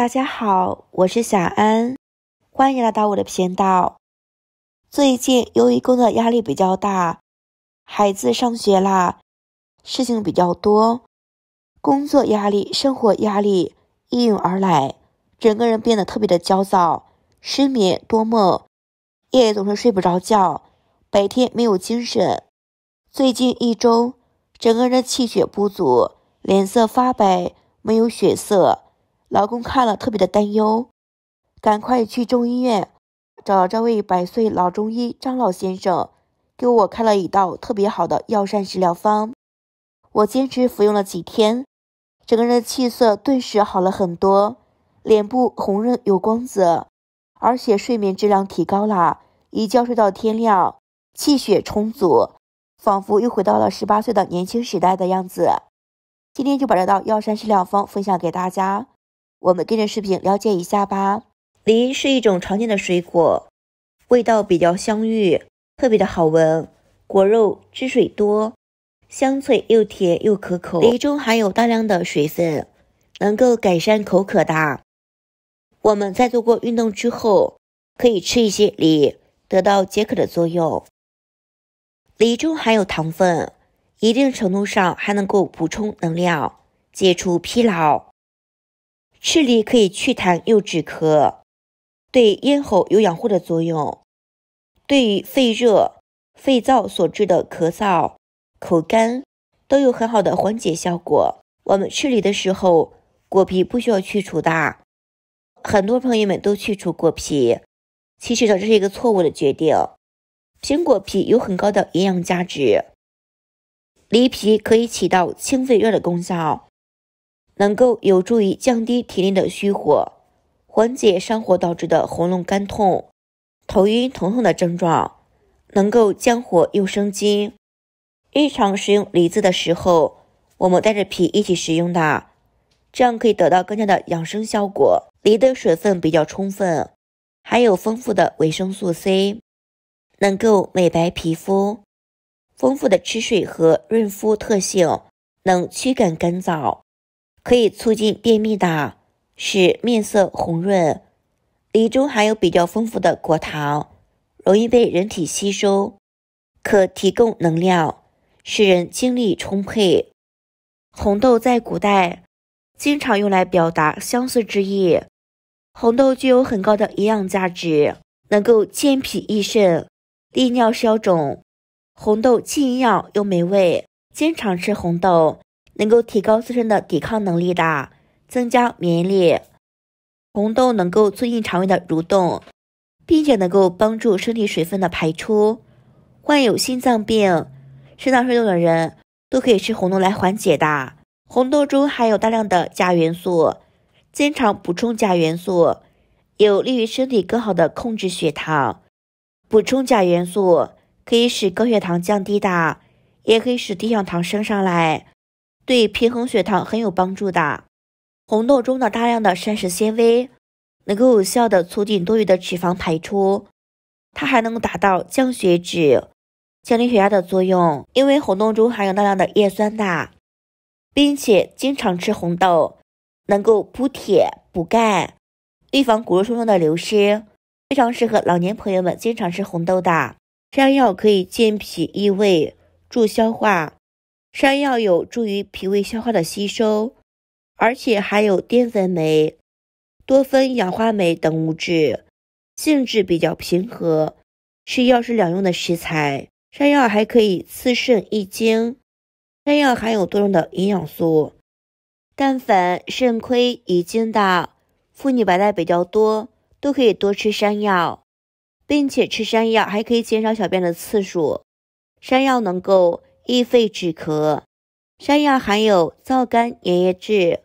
大家好，我是小安，欢迎来到我的频道。最近由于工作压力比较大，孩子上学啦，事情比较多，工作压力、生活压力一涌而来，整个人变得特别的焦躁，失眠多梦，夜夜总是睡不着觉，白天没有精神。最近一周，整个人气血不足，脸色发白，没有血色。老公看了特别的担忧，赶快去中医院找这位百岁老中医张老先生，给我开了一道特别好的药膳食疗方。我坚持服用了几天，整个人的气色顿时好了很多，脸部红润有光泽，而且睡眠质量提高了，一觉睡到天亮，气血充足，仿佛又回到了十八岁的年轻时代的样子。今天就把这道药膳食疗方分享给大家。我们跟着视频了解一下吧。梨是一种常见的水果，味道比较香郁，特别的好闻，果肉汁水多，香脆又甜又可口。梨中含有大量的水分，能够改善口渴的。我们在做过运动之后，可以吃一些梨，得到解渴的作用。梨中含有糖分，一定程度上还能够补充能量，解除疲劳。吃梨可以祛痰又止咳，对咽喉有养护的作用，对于肺热、肺燥所致的咳嗽、口干都有很好的缓解效果。我们吃梨的时候，果皮不需要去除的。很多朋友们都去除果皮，其实呢这是一个错误的决定。苹果皮有很高的营养价值，梨皮可以起到清肺热的功效。能够有助于降低体内的虚火，缓解上火导致的喉咙干痛、头晕疼痛的症状，能够降火又生津。日常食用梨子的时候，我们带着皮一起食用的，这样可以得到更加的养生效果。梨的水分比较充分，含有丰富的维生素 C，能够美白皮肤，丰富的吃水和润肤特性，能驱赶干燥。可以促进便秘的，使面色红润。梨中含有比较丰富的果糖，容易被人体吸收，可提供能量，使人精力充沛。红豆在古代经常用来表达相思之意。红豆具有很高的营养价值，能够健脾益肾、利尿消肿。红豆既营养又美味，经常吃红豆。能够提高自身的抵抗能力的，增加免疫力。红豆能够促进肠胃的蠕动，并且能够帮助身体水分的排出。患有心脏病、肾脏水肿的人都可以吃红豆来缓解的。红豆中含有大量的钾元素，经常补充钾元素有利于身体更好的控制血糖。补充钾元素可以使高血糖降低的，也可以使低血糖升上来。对平衡血糖很有帮助的，红豆中的大量的膳食纤维，能够有效的促进多余的脂肪排出，它还能达到降血脂、降低血压的作用。因为红豆中含有大量的叶酸钠，并且经常吃红豆能够补铁、补钙，预防骨肉疏松的流失，非常适合老年朋友们经常吃红豆的。山药可以健脾益胃，助消化。山药有助于脾胃消化的吸收，而且含有淀粉酶、多酚氧化酶等物质，性质比较平和，是药食两用的食材。山药还可以滋肾益精。山药含有多种的营养素，但凡肾亏、遗精的妇女、白带比较多，都可以多吃山药，并且吃山药还可以减少小便的次数。山药能够。益肺止咳，山药含有皂苷、粘液质，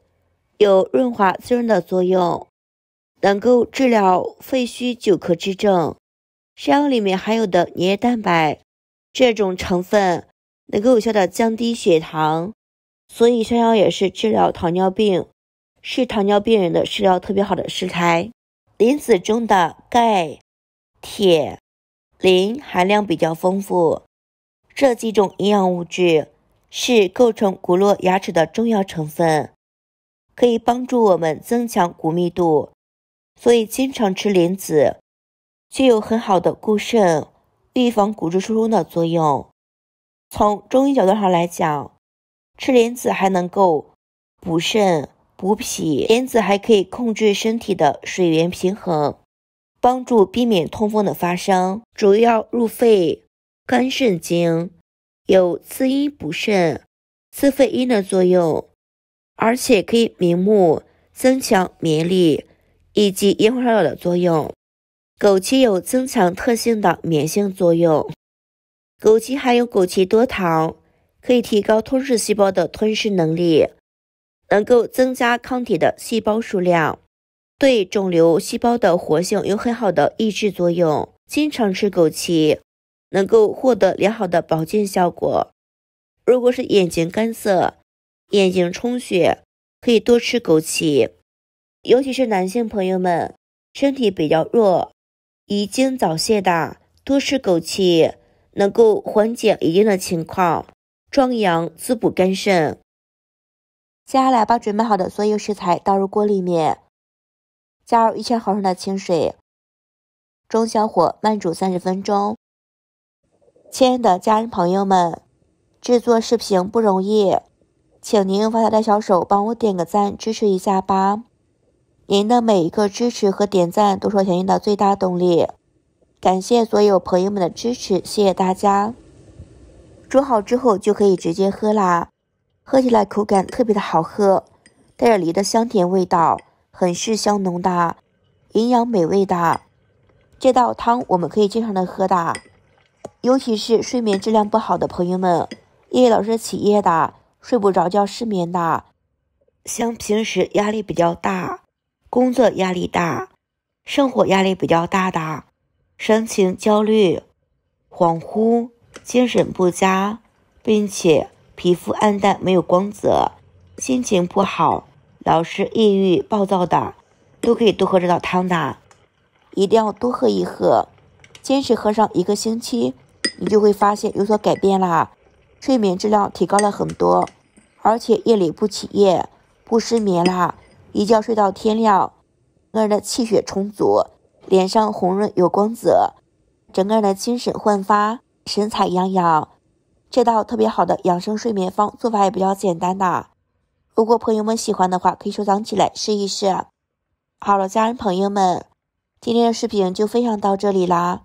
有润滑滋润的作用，能够治疗肺虚久咳之症。山药里面含有的粘液蛋白，这种成分能够有效的降低血糖，所以山药也是治疗糖尿病，是糖尿病人的食疗特别好的食材。莲子中的钙、铁、磷含量比较丰富。这几种营养物质是构成骨络牙齿的重要成分，可以帮助我们增强骨密度。所以，经常吃莲子具有很好的固肾、预防骨质疏松的作用。从中医角度上来讲，吃莲子还能够补肾补脾。莲子还可以控制身体的水源平衡，帮助避免痛风的发生。主要入肺。肝肾经有滋阴补肾、滋肺阴的作用，而且可以明目、增强免疫力以及延缓衰老的作用。枸杞有增强特性的免疫作用。枸杞含有枸杞多糖，可以提高吞噬细胞的吞噬能力，能够增加抗体的细胞数量，对肿瘤细胞的活性有很好的抑制作用。经常吃枸杞。能够获得良好的保健效果。如果是眼睛干涩、眼睛充血，可以多吃枸杞。尤其是男性朋友们，身体比较弱、遗精早泄的，多吃枸杞能够缓解一定的情况，壮阳滋补肝肾。接下来，把准备好的所有食材倒入锅里面，加入一千毫升的清水，中小火慢煮三十分钟。亲爱的家人朋友们，制作视频不容易，请您用发财的小手帮我点个赞，支持一下吧。您的每一个支持和点赞都是我前进的最大动力。感谢所有朋友们的支持，谢谢大家。煮好之后就可以直接喝啦，喝起来口感特别的好喝，带着梨的香甜味道，很是香浓的，营养美味的。这道汤我们可以经常的喝的。尤其是睡眠质量不好的朋友们，夜夜老是起夜的，睡不着觉、失眠的，像平时压力比较大，工作压力大，生活压力比较大的，神情焦虑、恍惚、精神不佳，并且皮肤暗淡没有光泽，心情不好，老是抑郁暴躁的，都可以多喝这道汤的，一定要多喝一喝，坚持喝上一个星期。你就会发现有所改变啦，睡眠质量提高了很多，而且夜里不起夜，不失眠啦，一觉睡到天亮，整个人的气血充足，脸上红润有光泽，整个人的精神焕发，神采洋洋。这道特别好的养生睡眠方，做法也比较简单的，如果朋友们喜欢的话，可以收藏起来试一试。好了，家人朋友们，今天的视频就分享到这里啦。